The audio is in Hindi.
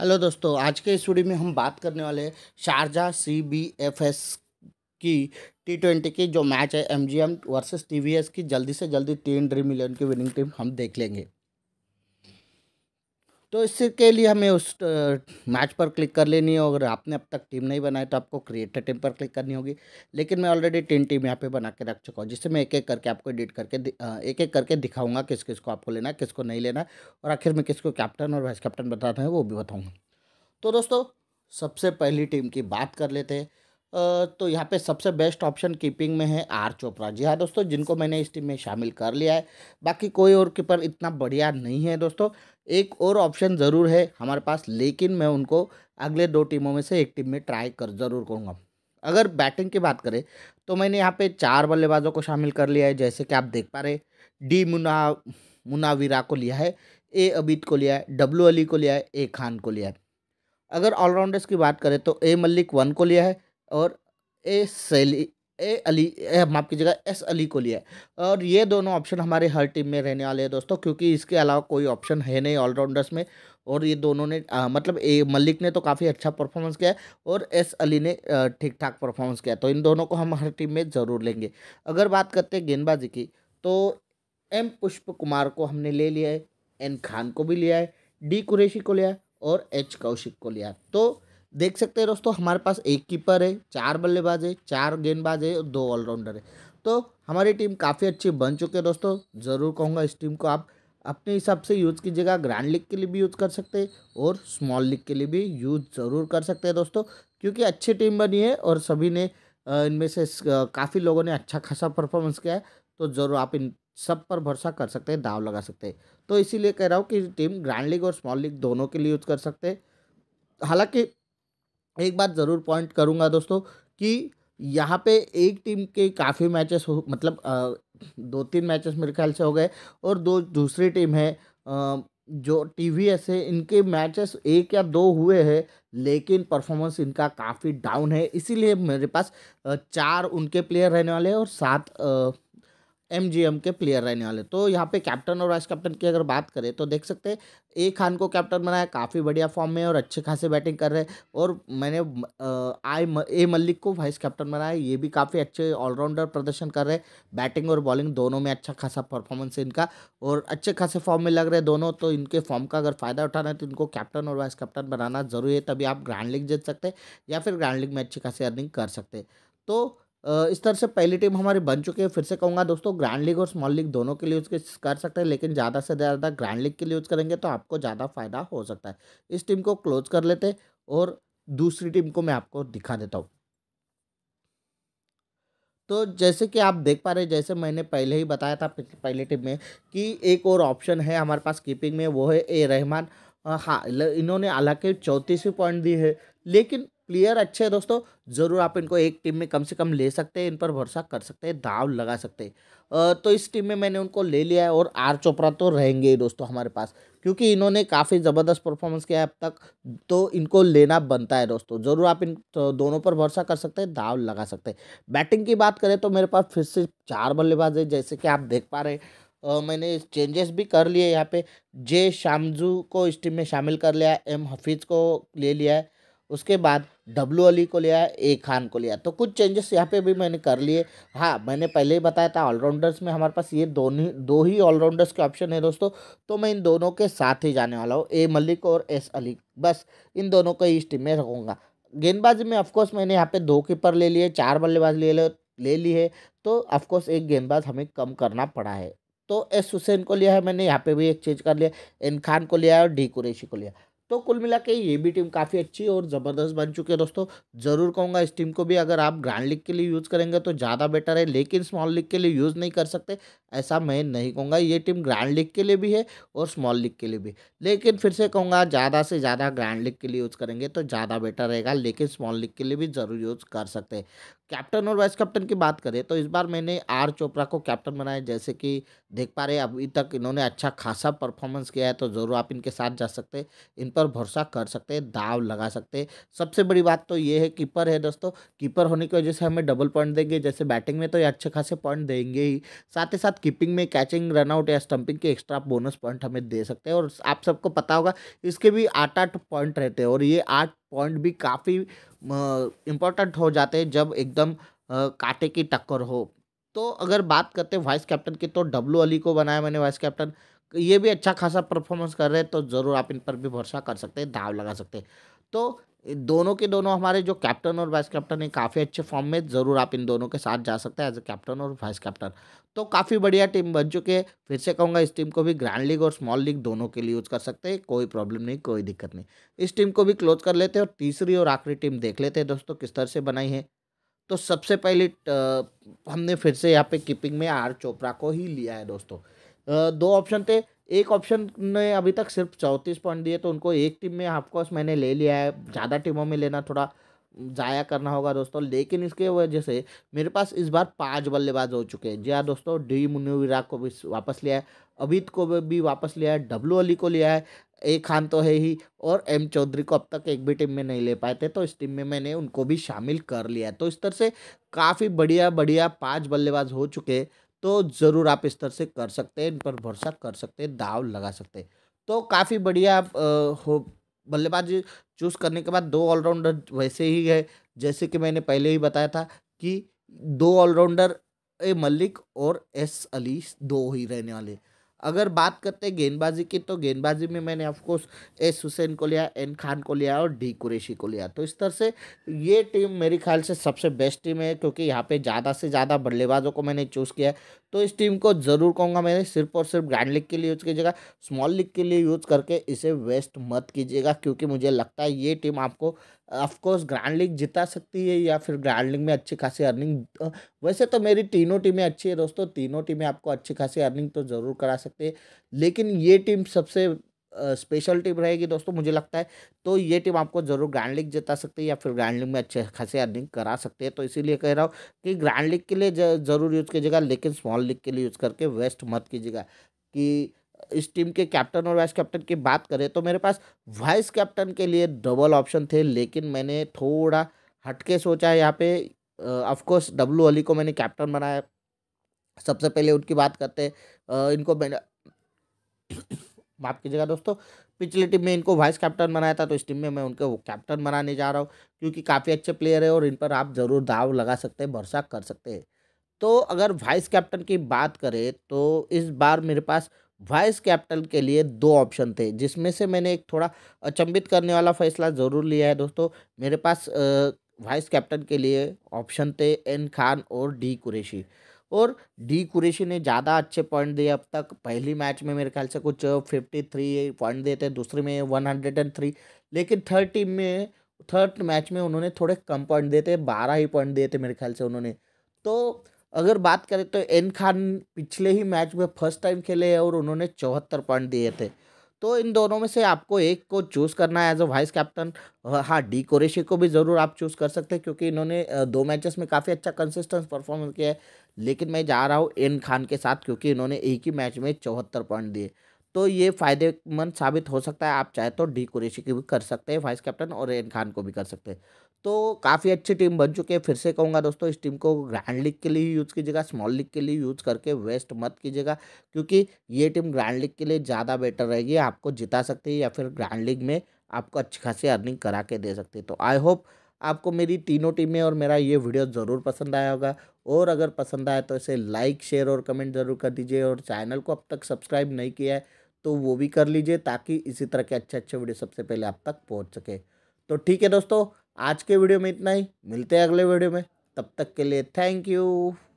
हेलो दोस्तों आज के इस वीडियो में हम बात करने वाले हैं Sharjah C B F S की टी ट्वेंटी की जो मैच है M G M versus T V S की जल्दी से जल्दी तीन ड्रीम इलेवन की विनिंग टीम हम देख लेंगे तो इसके लिए हमें उस मैच पर क्लिक कर लेनी है अगर आपने अब तक टीम नहीं बनाई तो आपको क्रिएटर टीम पर क्लिक करनी होगी लेकिन मैं ऑलरेडी तीन टीम यहाँ पे बना के रख चुका हूँ जिससे मैं एक एक करके आपको एडिट करके एक एक करके दिखाऊंगा किस किस को आपको लेना है किसको नहीं लेना और आखिर में किसको कैप्टन और वाइस कैप्टन बताना है वो भी बताऊँगा तो दोस्तों सबसे पहली टीम की बात कर लेते हैं तो यहाँ पे सबसे बेस्ट ऑप्शन कीपिंग में है आर चोपड़ा जी हाँ दोस्तों जिनको मैंने इस टीम में शामिल कर लिया है बाकी कोई और कीपर इतना बढ़िया नहीं है दोस्तों एक और ऑप्शन ज़रूर है हमारे पास लेकिन मैं उनको अगले दो टीमों में से एक टीम में ट्राई कर ज़रूर करूँगा अगर बैटिंग की बात करें तो मैंने यहाँ पर चार बल्लेबाजों को शामिल कर लिया है जैसे कि आप देख पा रहे डी मुना मुनावीरा को लिया है ए अबीद को लिया है डब्लू अली को लिया है ए खान को लिया है अगर ऑलराउंडर्स की बात करें तो ए मल्लिक वन को लिया है और ए सैली ए अली ए माफ कीजिएगा एस अली को लिया है और ये दोनों ऑप्शन हमारे हर टीम में रहने वाले हैं दोस्तों क्योंकि इसके अलावा कोई ऑप्शन है नहीं ऑलराउंडर्स में और ये दोनों ने आ, मतलब ए मलिक ने तो काफ़ी अच्छा परफॉर्मेंस किया है और एस अली ने ठीक ठाक परफॉर्मेंस किया तो इन दोनों को हम हर टीम में ज़रूर लेंगे अगर बात करते हैं गेंदबाजी की तो एम पुष्प कुमार को हमने ले लिया है एन खान को भी लिया है डी कुरेशी को लिया है और एच कौशिक को लिया तो देख सकते हैं दोस्तों हमारे पास एक कीपर है चार बल्लेबाज है चार गेंदबाज है और दो ऑलराउंडर है तो हमारी टीम काफ़ी अच्छी बन चुकी है दोस्तों ज़रूर कहूँगा इस टीम को आप अपने हिसाब से यूज़ कीजिएगा ग्रैंड लीग के लिए भी यूज़ कर सकते हैं और स्मॉल लीग के लिए भी यूज़ ज़रूर कर सकते हैं दोस्तों क्योंकि अच्छी टीम बनी है और सभी ने इनमें से काफ़ी लोगों ने अच्छा खासा परफॉर्मेंस किया है तो ज़रूर आप इन सब पर भरोसा कर सकते हैं दाव लगा सकते हैं तो इसीलिए कह रहा हूँ कि टीम ग्रैंड लीग और स्मॉल लीग दोनों के लिए यूज़ कर सकते हैं हालांकि एक बात ज़रूर पॉइंट करूँगा दोस्तों कि यहाँ पे एक टीम के काफ़ी मैचेस हो मतलब दो तीन मैचेस मेरे ख्याल से हो गए और दो दूसरी टीम है जो टी वी एस है इनके मैचेस एक या दो हुए हैं लेकिन परफॉर्मेंस इनका काफ़ी डाउन है इसीलिए मेरे पास चार उनके प्लेयर रहने वाले हैं और सात एम के प्लेयर रहने वाले तो यहाँ पे कैप्टन और वाइस कैप्टन की अगर बात करें तो देख सकते हैं ए खान को कैप्टन बनाया काफ़ी बढ़िया फॉर्म में और अच्छे खासे बैटिंग कर रहे हैं और मैंने आई ए मल्लिक को वाइस कैप्टन बनाया ये भी काफ़ी अच्छे ऑलराउंडर प्रदर्शन कर रहे हैं बैटिंग और बॉलिंग दोनों में अच्छा खासा परफॉर्मेंस है इनका और अच्छे खासे फॉर्म में लग रहे दोनों तो इनके फॉर्म का अगर फ़ायदा उठाना है तो इनको कैप्टन और वाइस कैप्टन बनाना ज़रूरी है तभी आप ग्रैंड लीग जीत सकते या फिर ग्रैंड लीग में अच्छी खासी अर्निंग कर सकते तो इस तरह से पहली टीम हमारी बन चुकी है फिर से कहूँगा दोस्तों ग्रैंड लीग और स्मॉल लीग दोनों के लिए यूज़ कर सकते हैं लेकिन ज़्यादा से ज़्यादा ग्रैंड लीग के लिए यूज़ करेंगे तो आपको ज़्यादा फायदा हो सकता है इस टीम को क्लोज कर लेते और दूसरी टीम को मैं आपको दिखा देता हूँ तो जैसे कि आप देख पा रहे जैसे मैंने पहले ही बताया था पहले टीम में कि एक और ऑप्शन है हमारे पास कीपिंग में वो है ए रहमान हाँ इन्होंने हालांकि चौंतीसवीं पॉइंट दी है लेकिन प्लेयर अच्छे हैं दोस्तों ज़रूर आप इनको एक टीम में कम से कम ले सकते हैं इन पर भरोसा कर सकते हैं दाव लगा सकते हैं तो इस टीम में मैंने उनको ले लिया है और आर चोपड़ा तो रहेंगे ही दोस्तों हमारे पास क्योंकि इन्होंने काफ़ी ज़बरदस्त परफॉर्मेंस किया है अब तक तो इनको लेना बनता है दोस्तों ज़रूर आप इन तो दोनों पर भरोसा कर सकते हैं दाव लगा सकते हैं बैटिंग की बात करें तो मेरे पास फिर से चार बल्लेबाज है जैसे कि आप देख पा रहे हैं Uh, मैंने चेंजेस भी कर लिए यहाँ पे जे शामजू को इस टीम में शामिल कर लिया एम हफीज़ को ले लिया है उसके बाद डब्लू अली को लिया ए खान को लिया तो कुछ चेंजेस यहाँ पे भी मैंने कर लिए हाँ मैंने पहले ही बताया था ऑलराउंडर्स में हमारे पास ये दोनों दो ही ऑलराउंडर्स के ऑप्शन है दोस्तों तो मैं इन दोनों के साथ ही जाने वाला हूँ ए मलिक और एस अली बस इन दोनों को ही इस टीम में रखूँगा गेंदबाजी में ऑफकोर्स मैंने यहाँ पर दो कीपर ले लिए चार बल्लेबाज ले ले ले ली है तो ऑफकोर्स एक गेंदबाज हमें कम करना पड़ा है तो एस हुसैन को लिया है मैंने यहाँ पे भी एक चेंज कर लिया एन खान को लिया और डी कुरेशी को लिया तो कुल मिला के ये भी टीम काफ़ी अच्छी और ज़बरदस्त बन चुकी है दोस्तों ज़रूर कहूँगा इस टीम को भी अगर आप ग्रैंड लीग के लिए यूज़ करेंगे तो ज़्यादा बेटर है लेकिन स्मॉल लीग के लिए यूज़ नहीं कर सकते ऐसा मैं नहीं कहूँगा ये टीम ग्रैंड लीग के लिए भी है और स्मॉल लीग के लिए भी लेकिन फिर से कहूँगा ज़्यादा से ज़्यादा ग्रैंड लीग के लिए यूज़ करेंगे तो ज़्यादा बेटर रहेगा लेकिन स्मॉल लीग के लिए भी ज़रूर यूज़ कर सकते हैं कैप्टन और वाइस कैप्टन की बात करें तो इस बार मैंने आर चोपड़ा को कैप्टन बनाया जैसे कि देख पा रहे अभी तक इन्होंने अच्छा खासा परफॉर्मेंस किया है तो ज़रूर आप इनके साथ जा सकते इन पर भरोसा कर सकते दाव लगा सकते सबसे बड़ी बात तो ये है कीपर है दोस्तों कीपर होने की वजह से हमें डबल पॉइंट देंगे जैसे बैटिंग में तो ये अच्छे खासे पॉइंट देंगे ही साथ ही साथ साथ कीपिंग में कैचिंग रनआउट या स्टंपिंग के एक्स्ट्रा बोनस पॉइंट हमें दे सकते हैं और आप सबको पता होगा इसके भी आठ आठ पॉइंट रहते हैं और ये आठ पॉइंट भी काफ़ी इम्पोर्टेंट हो जाते हैं जब एकदम कांटे की टक्कर हो तो अगर बात करते हैं वाइस कैप्टन की तो डब्लू अली को बनाया मैंने वाइस कैप्टन ये भी अच्छा खासा परफॉर्मेंस कर रहे हैं तो ज़रूर आप इन पर भी भरोसा कर सकते हैं दाव लगा सकते हैं तो दोनों के दोनों हमारे जो कैप्टन और वाइस कैप्टन हैं काफ़ी अच्छे फॉर्म में ज़रूर आप इन दोनों के साथ जा सकते हैं एज ए कैप्टन और वाइस कैप्टन तो काफ़ी बढ़िया टीम बन चुकी है फिर से कहूँगा इस टीम को भी ग्रैंड लीग और स्मॉल लीग दोनों के लिए यूज़ कर सकते हैं कोई प्रॉब्लम नहीं कोई दिक्कत नहीं इस टीम को भी क्लोज कर लेते हैं और तीसरी और आखिरी टीम देख लेते हैं दोस्तों किस तरह से बनाई है तो सबसे पहले हमने फिर से यहाँ पे कीपिंग में आर चोपड़ा को ही लिया है दोस्तों दो ऑप्शन थे एक ऑप्शन ने अभी तक सिर्फ चौंतीस पॉइंट दिए तो उनको एक टीम में ऑफकोर्स मैंने ले लिया है ज़्यादा टीमों में लेना थोड़ा ज़ाया करना होगा दोस्तों लेकिन इसके वजह से मेरे पास इस बार पांच बल्लेबाज हो चुके हैं जी हाँ दोस्तों डी विराग को भी वापस लिया है अबित को भी वापस लिया है डब्लू अली को लिया है ए खान तो है ही और एम चौधरी को अब तक एक भी टीम में नहीं ले पाए थे तो इस टीम में मैंने उनको भी शामिल कर लिया तो इस तरह से काफ़ी बढ़िया बढ़िया पाँच बल्लेबाज हो चुके तो ज़रूर आप इस तरह से कर सकते हैं इन पर भरोसा कर सकते हैं दाव लगा सकते हैं तो काफ़ी बढ़िया हो बल्लेबाज चूज़ करने के बाद दो ऑलराउंडर वैसे ही है जैसे कि मैंने पहले ही बताया था कि दो ऑलराउंडर ए मलिक और एस अली दो ही रहने वाले अगर बात करते हैं गेंदबाजी की तो गेंदबाजी में मैंने ऑफकोर्स एस हुसैन को लिया एन खान को लिया और डी कुरेशी को लिया तो इस तरह से ये टीम मेरे ख्याल से सबसे बेस्ट टीम है क्योंकि यहाँ पे ज़्यादा से ज़्यादा बल्लेबाजों को मैंने चूज़ किया है तो इस टीम को ज़रूर कहूँगा मैंने सिर्फ और सिर्फ ग्रैंड लीग के लिए यूज़ कीजिएगा स्मॉल लीग के लिए यूज़ करके इसे वेस्ट मत कीजिएगा क्योंकि मुझे लगता है ये टीम आपको ऑफकोर्स ग्रैंड लीग जिता सकती है या फिर ग्रैंड लीग में अच्छी खासी अर्निंग वैसे तो मेरी तीनों टीमें अच्छी है दोस्तों तीनों टीमें आपको अच्छी खासी अर्निंग तो ज़रूर करा सकती है लेकिन ये टीम सबसे स्पेशल टीम रहेगी दोस्तों मुझे लगता है तो ये टीम आपको जरूर ग्रैंड लीग जिता सकती है या फिर ग्रैंड लीग में अच्छे खासे अर्निंग करा सकते हैं तो इसीलिए कह रहा हूँ कि ग्रैंड लीग के लिए ज़रूर यूज़ कीजिएगा लेकिन स्मॉल लीग के लिए यूज़ करके वेस्ट मत कीजिएगा कि इस टीम के कैप्टन और वाइस कैप्टन की बात करें तो मेरे पास वाइस कैप्टन के लिए डबल ऑप्शन थे लेकिन मैंने थोड़ा हटके सोचा यहाँ पे ऑफकोर्स डब्लू अली को मैंने कैप्टन बनाया सबसे पहले उनकी बात करते हैं इनको मैंने माफ़ कीजिएगा दोस्तों पिछली टीम में इनको वाइस कैप्टन बनाया था तो इस टीम में मैं उनके कैप्टन बनाने जा रहा हूँ क्योंकि काफ़ी अच्छे प्लेयर है और इन पर आप ज़रूर दाव लगा सकते हैं भरोसा कर सकते हैं तो अगर वाइस कैप्टन की बात करें तो इस बार मेरे पास वाइस कैपिटल के लिए दो ऑप्शन थे जिसमें से मैंने एक थोड़ा अचंभित करने वाला फैसला ज़रूर लिया है दोस्तों मेरे पास वाइस कैप्टन के लिए ऑप्शन थे एन खान और डी कुरेशी और डी कुरेशी ने ज़्यादा अच्छे पॉइंट दिए अब तक पहली मैच में मेरे ख्याल से कुछ फिफ्टी थ्री पॉइंट दिए थे दूसरे में वन हंड्रेड एंड थ्री लेकिन थर्ड टीम में थर्ड मैच में उन्होंने थोड़े कम पॉइंट दिए थे बारह ही पॉइंट दिए थे मेरे ख्याल से उन्होंने तो अगर बात करें तो एन खान पिछले ही मैच में फर्स्ट टाइम खेले हैं और उन्होंने चौहत्तर पॉइंट दिए थे तो इन दोनों में से आपको एक को चूज़ करना है एज अ वाइस कैप्टन हाँ डी कोरेशी को भी ज़रूर आप चूज़ कर सकते हैं क्योंकि इन्होंने दो मैचेस में काफ़ी अच्छा कंसिस्टेंस परफॉर्मेंस किया है लेकिन मैं जा रहा हूँ एन खान के साथ क्योंकि इन्होंने एक ही मैच में चौहत्तर पॉइंट दिए तो ये फ़ायदेमंद साबित हो सकता है आप चाहे तो डी कुरेशी की भी कर सकते हैं वाइस कैप्टन और एन खान को भी कर सकते हैं तो काफ़ी अच्छी टीम बन चुकी है फिर से कहूँगा दोस्तों इस टीम को ग्रैंड लीग के लिए ही यूज़ कीजिएगा स्मॉल लीग के लिए यूज़ करके वेस्ट मत कीजिएगा क्योंकि ये टीम ग्रैंड लीग के लिए ज़्यादा बेटर रहेगी आपको जिता सकती है या फिर ग्रैंड लीग में आपको अच्छी खासी अर्निंग करा के दे सकती है तो आई होप आपको मेरी तीनों टीमें और मेरा ये वीडियो ज़रूर पसंद आया होगा और अगर पसंद आए तो इसे लाइक शेयर और कमेंट ज़रूर कर दीजिए और चैनल को अब तक सब्सक्राइब नहीं किया है तो वो भी कर लीजिए ताकि इसी तरह के अच्छे अच्छे वीडियो सबसे पहले आप तक पहुँच सके तो ठीक है दोस्तों आज के वीडियो में इतना ही मिलते हैं अगले वीडियो में तब तक के लिए थैंक यू